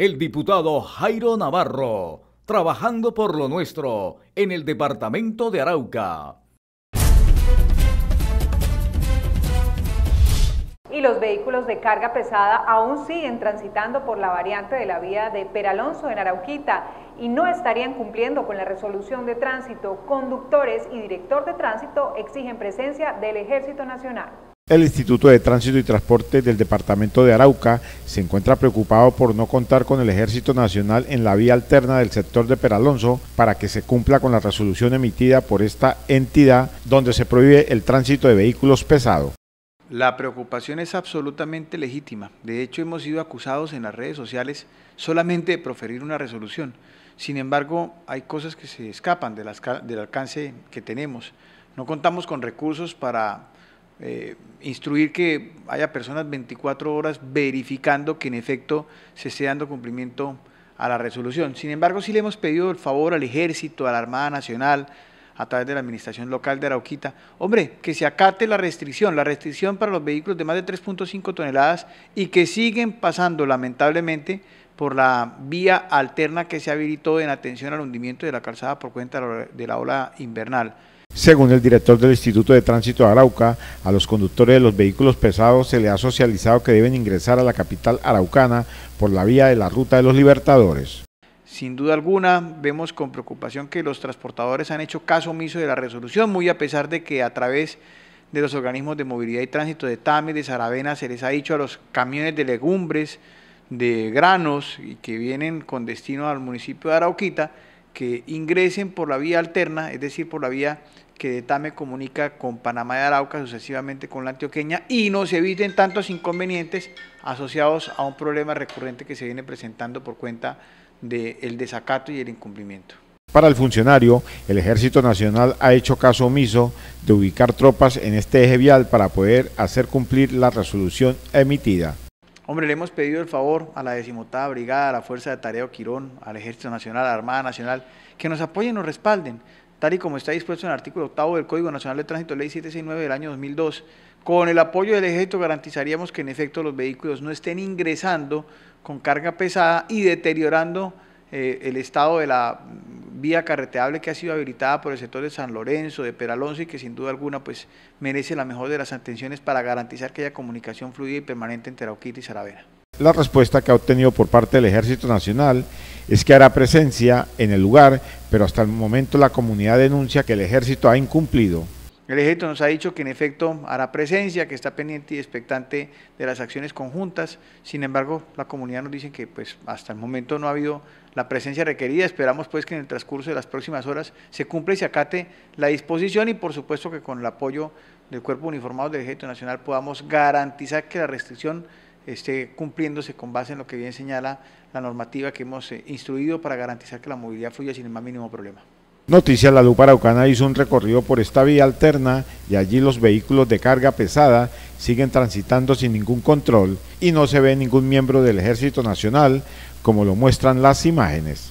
el diputado Jairo Navarro, trabajando por lo nuestro en el departamento de Arauca. y los vehículos de carga pesada aún siguen transitando por la variante de la vía de Peralonso en Arauquita y no estarían cumpliendo con la resolución de tránsito. Conductores y director de tránsito exigen presencia del Ejército Nacional. El Instituto de Tránsito y Transporte del Departamento de Arauca se encuentra preocupado por no contar con el Ejército Nacional en la vía alterna del sector de Peralonso para que se cumpla con la resolución emitida por esta entidad donde se prohíbe el tránsito de vehículos pesados. La preocupación es absolutamente legítima. De hecho, hemos sido acusados en las redes sociales solamente de proferir una resolución. Sin embargo, hay cosas que se escapan del alcance que tenemos. No contamos con recursos para eh, instruir que haya personas 24 horas verificando que en efecto se esté dando cumplimiento a la resolución. Sin embargo, sí le hemos pedido el favor al Ejército, a la Armada Nacional, a través de la Administración Local de Arauquita, hombre, que se acate la restricción, la restricción para los vehículos de más de 3.5 toneladas y que siguen pasando, lamentablemente, por la vía alterna que se habilitó en atención al hundimiento de la calzada por cuenta de la ola invernal. Según el director del Instituto de Tránsito de Arauca, a los conductores de los vehículos pesados se les ha socializado que deben ingresar a la capital araucana por la vía de la Ruta de los Libertadores. Sin duda alguna, vemos con preocupación que los transportadores han hecho caso omiso de la resolución, muy a pesar de que a través de los organismos de movilidad y tránsito de Tame, de Saravena, se les ha dicho a los camiones de legumbres, de granos y que vienen con destino al municipio de Arauquita, que ingresen por la vía alterna, es decir, por la vía que de Tame comunica con Panamá y Arauca, sucesivamente con la antioqueña, y no se eviten tantos inconvenientes asociados a un problema recurrente que se viene presentando por cuenta del desacato y el incumplimiento. Para el funcionario, el Ejército Nacional ha hecho caso omiso de ubicar tropas en este eje vial para poder hacer cumplir la resolución emitida. Hombre, le hemos pedido el favor a la decimotada brigada, a la Fuerza de Tareo Quirón, al Ejército Nacional, a la Armada Nacional, que nos apoyen o nos respalden, tal y como está dispuesto en el artículo octavo del Código Nacional de Tránsito, Ley 769 del año 2002. Con el apoyo del Ejército garantizaríamos que en efecto los vehículos no estén ingresando con carga pesada y deteriorando eh, el estado de la vía carreteable que ha sido habilitada por el sector de San Lorenzo, de Peralonso y que sin duda alguna pues merece la mejor de las atenciones para garantizar que haya comunicación fluida y permanente entre Arauquita y Saravena. La respuesta que ha obtenido por parte del Ejército Nacional es que hará presencia en el lugar, pero hasta el momento la comunidad denuncia que el Ejército ha incumplido el ejército nos ha dicho que en efecto hará presencia, que está pendiente y expectante de las acciones conjuntas. Sin embargo, la comunidad nos dice que pues hasta el momento no ha habido la presencia requerida. Esperamos pues que en el transcurso de las próximas horas se cumpla y se acate la disposición y por supuesto que con el apoyo del cuerpo uniformado del Ejército Nacional podamos garantizar que la restricción esté cumpliéndose con base en lo que bien señala la normativa que hemos eh, instruido para garantizar que la movilidad fluya sin el más mínimo problema. Noticias La Lupa Araucana hizo un recorrido por esta vía alterna y allí los vehículos de carga pesada siguen transitando sin ningún control y no se ve ningún miembro del Ejército Nacional, como lo muestran las imágenes.